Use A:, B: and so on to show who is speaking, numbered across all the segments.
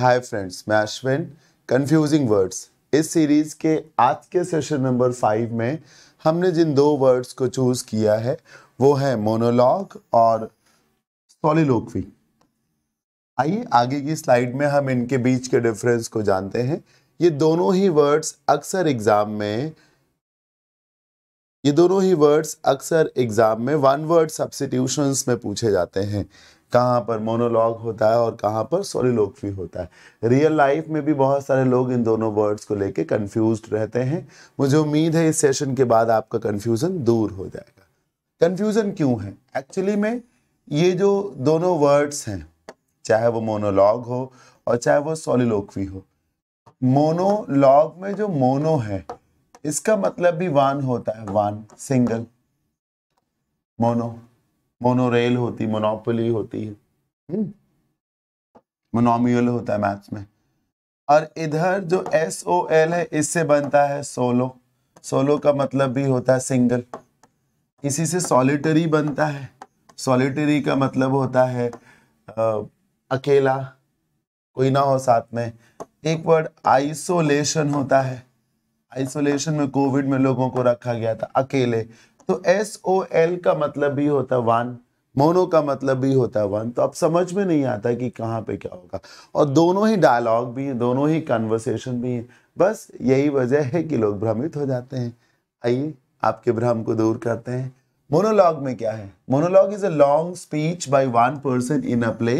A: हाय friends मैं Ashwin confusing words इस series के आज के सेशन नंबर फाइव में हमने जिन दो वर्ड्स को चूज़ किया है वो है मोनोलॉग और सोलिलोक्वी आइए आगे की स्लाइड में हम इनके बीच के डिफरेंस को जानते हैं ये दोनों ही वर्ड्स अक्सर एग्ज़ाम में ये दोनों ही वर्ड्स अक्सर एग्ज़ाम में वन वर्ड सब्सिट्यूशंस में पूछे जाते हैं कहाँ पर मोनोलॉग होता है और कहाँ पर सोलिलोक्वी होता है रियल लाइफ में भी बहुत सारे लोग इन दोनों वर्ड्स को लेके कंफ्यूज रहते हैं मुझे उम्मीद है इस सेशन के बाद आपका कन्फ्यूज़न दूर हो जाएगा कन्फ्यूज़न क्यों है एक्चुअली में ये जो दोनों वर्ड्स हैं चाहे वो मोनोलॉग हो और चाहे वो सोलिलोक्वी हो मोनोलॉग में जो मोनो है इसका मतलब भी वन होता है वन सिंगल मोनो मोनोरेल होती मोनोपोली होती है मोनोमियल हम्म। होता है मैथ्स में और इधर जो एस ओ एल है इससे बनता है सोलो सोलो का मतलब भी होता है सिंगल इसी से सॉलिटरी बनता है सॉलिटरी का मतलब होता है आ, अकेला कोई ना हो साथ में एक वर्ड आइसोलेशन होता है आइसोलेशन में कोविड में लोगों को रखा गया था अकेले तो एस ओ एल का मतलब भी होता वन मोनो का मतलब भी होता है वन तो अब समझ में नहीं आता कि कहाँ पे क्या होगा और दोनों ही डायलॉग भी हैं दोनों ही कन्वर्सेशन भी हैं बस यही वजह है कि लोग भ्रमित हो जाते हैं आइए आपके भ्रम को दूर करते हैं मोनोलॉग में क्या है monologue is a long speech by one person in a play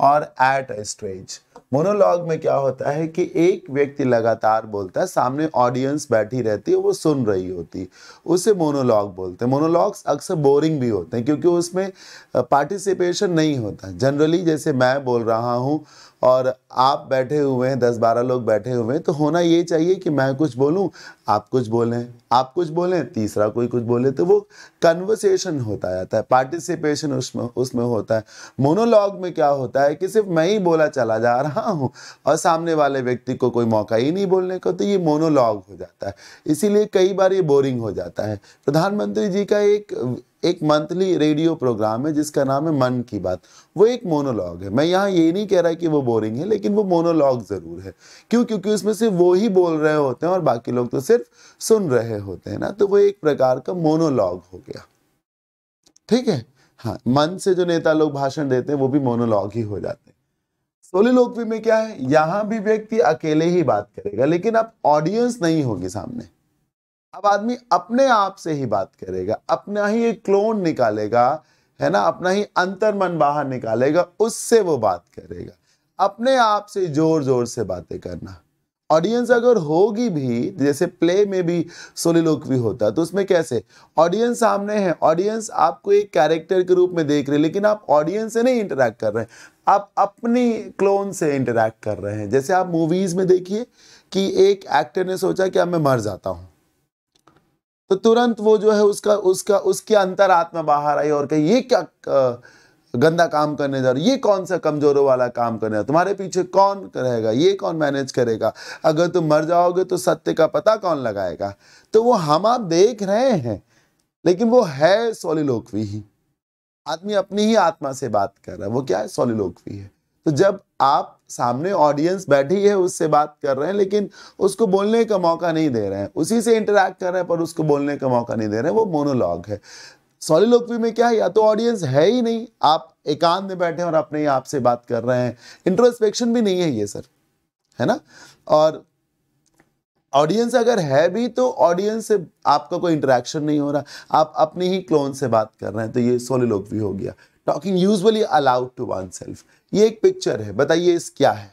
A: or at a stage monologue में क्या होता है कि एक व्यक्ति लगातार बोलता है सामने ऑडियंस बैठी रहती है वो सुन रही होती उसे मोनोलॉग बोलते हैं मोनोलॉग्स अक्सर बोरिंग भी होते हैं क्योंकि उसमें पार्टिसिपेशन नहीं होता जनरली जैसे मैं बोल रहा हूँ और आप बैठे हुए हैं दस बारह लोग बैठे हुए हैं तो होना ये चाहिए कि मैं कुछ बोलूँ आप कुछ बोलें आप कुछ बोलें तीसरा कोई कुछ बोले तो वो कन्वर्सेशन होता जाता है पार्टिसिपेशन उसमें उसमें होता है मोनोलॉग में क्या होता है है कि सिर्फ मैं ही बोला चला जा रहा हूँ और सामने वाले व्यक्ति को कोई मौका ही नहीं बोलने को तो ये मोनोलॉग हो जाता है इसीलिए कई बार ये बोरिंग हो जाता है प्रधानमंत्री जी का एक एक मंथली रेडियो प्रोग्राम है जिसका नाम है मन की बात वो एक मोनोलॉग है मैं यहाँ ये नहीं कह रहा कि वो बोरिंग है लेकिन वो मोनोलॉग ज़रूर है क्यों क्योंकि उसमें सिर्फ वो ही बोल रहे होते हैं और बाकी लोग तो सिर्फ सुन रहे होते हैं ना तो वो एक प्रकार का मोनोलॉग हो गया ठीक है हाँ मन से जो नेता लोग भाषण देते हैं वो भी मोनोलॉग ही हो जाते हैं सोलिलोक्वी में क्या है यहां भी व्यक्ति अकेले ही बात करेगा लेकिन अब ऑडियंस नहीं होगी सामने अब आदमी अपने आप से ही बात करेगा अपना ही एक क्लोन निकालेगा है ना अपना ही अंतर मन बाहर निकालेगा उससे वो बात करेगा अपने आप से जोर जोर से बातें करना ऑडियंस अगर होगी भी जैसे प्ले में भी सोलिलोक भी होता है तो उसमें कैसे ऑडियंस सामने है ऑडियंस आपको एक कैरेक्टर के रूप में देख रहे हैं लेकिन आप ऑडियंस से नहीं इंटरेक्ट कर रहे हैं आप अपनी क्लोन से इंटरेक्ट कर रहे हैं जैसे आप मूवीज़ में देखिए कि एक एक्टर ने सोचा कि अब मैं मर जाता हूं तो तुरंत वो जो है उसका उसका उसकी अंतर आत्मा बाहर आई और कही ये क्या, क्या गंदा काम करने जा रहे हो ये कौन सा कमजोरों वाला काम करने जा तुम्हारे पीछे कौन रहेगा ये कौन मैनेज करेगा अगर तुम मर जाओगे तो सत्य का पता कौन लगाएगा तो वो हम आप देख रहे हैं लेकिन वो है सोलिलोकवी ही आदमी अपनी ही आत्मा से बात कर रहा है वो क्या है सोलिलोकवी है तो जब आप सामने ऑडियंस बैठी है उससे बात कर रहे हैं लेकिन उसको बोलने का मौका नहीं दे रहे हैं उसी से इंटरेक्ट कर रहे हैं पर उसको बोलने का मौका नहीं दे रहे हैं वो मोनोलॉग है सॉलिलोक्वी में क्या है या तो ऑडियंस है ही नहीं आप एकांत में बैठे हैं और अपने आपसे बात कर रहे हैं इंट्रोस्पेक्शन भी नहीं है ये सर है ना और ऑडियंस अगर है भी तो ऑडियंस से आपका कोई इंटरेक्शन नहीं हो रहा आप अपने ही क्लोन से बात कर रहे हैं तो ये सोलिलोक्वी भी हो गया talking usually aloud to oneself ये एक पिक्चर है बताइए इस क्या है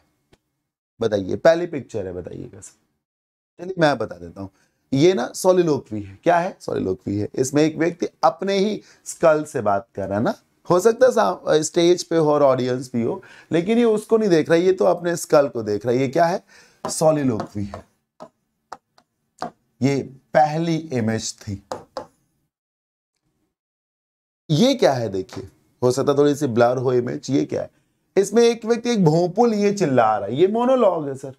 A: बताइए पहली पिक्चर है बताइएगा सर चलिए मैं बता देता हूँ ये ना सोलिलोक्वी है क्या है सोलिलोक्वी है इसमें एक व्यक्ति अपने ही स्कल से बात कर रहा है ना हो सकता है स्टेज पे हो और ऑडियंस भी हो लेकिन ये उसको नहीं देख रहा ये तो अपने स्कल को देख रहा है ये क्या है सोलिलोक्वी है ये पहली इमेज थी ये क्या है देखिए हो सकता थोड़ी सी ब्लर हो इमेज ये क्या है इसमें एक व्यक्ति एक भोंपू लिए चिल्ला रहा है ये मोनोलॉग है सर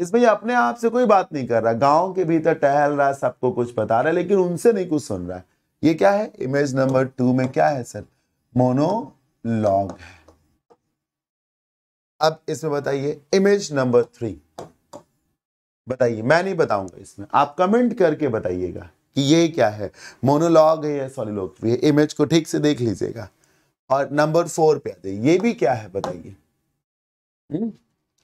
A: इसमें ये अपने आप से कोई बात नहीं कर रहा गांव के भीतर टहल रहा है सबको कुछ बता रहा है लेकिन उनसे नहीं कुछ सुन रहा है ये क्या है इमेज नंबर टू में क्या है सर मोनोलॉग है अब इसमें बताइए इमेज नंबर थ्री बताइए मैं नहीं बताऊंगा इसमें आप कमेंट करके बताइएगा कि ये क्या है मोनोलॉग है या सॉलिलोग है इमेज को ठीक से देख लीजिएगा और नंबर फोर पे आते ये भी क्या है बताइए हम्म?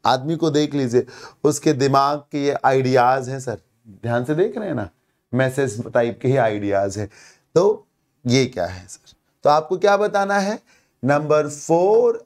A: आदमी को देख लीजिए उसके दिमाग के ये आइडियाज़ हैं सर ध्यान से देख रहे हैं ना मैसेज टाइप के ही आइडियाज़ हैं तो ये क्या है सर तो आपको क्या बताना है नंबर फोर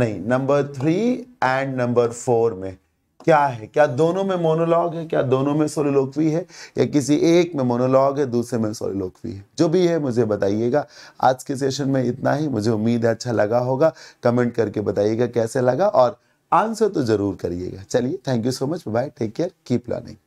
A: नहीं number three and number four में क्या है क्या दोनों में मोनोलॉग है क्या दोनों में सोलोलोक्वी है या किसी एक में मोनोलॉग है दूसरे में सोलोलोक्वी है जो भी है मुझे बताइएगा आज के सेशन में इतना ही मुझे उम्मीद है अच्छा लगा होगा कमेंट करके बताइएगा कैसे लगा और आंसर तो जरूर करिएगा चलिए thank you so much bye take care keep learning